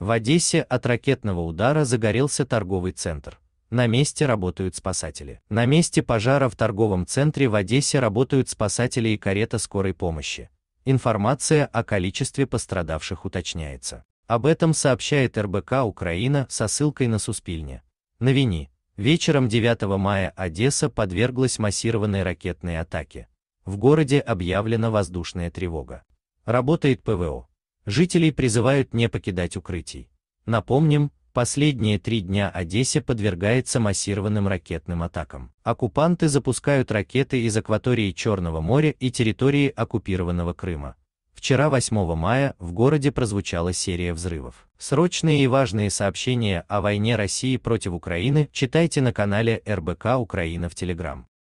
В Одессе от ракетного удара загорелся торговый центр. На месте работают спасатели. На месте пожара в торговом центре в Одессе работают спасатели и карета скорой помощи. Информация о количестве пострадавших уточняется. Об этом сообщает РБК Украина со ссылкой на Суспильне. Вини Вечером 9 мая Одесса подверглась массированной ракетной атаке. В городе объявлена воздушная тревога. Работает ПВО. Жителей призывают не покидать укрытий. Напомним, последние три дня Одессе подвергается массированным ракетным атакам. Оккупанты запускают ракеты из акватории Черного моря и территории оккупированного Крыма. Вчера, 8 мая, в городе прозвучала серия взрывов. Срочные и важные сообщения о войне России против Украины читайте на канале РБК Украина в Телеграм.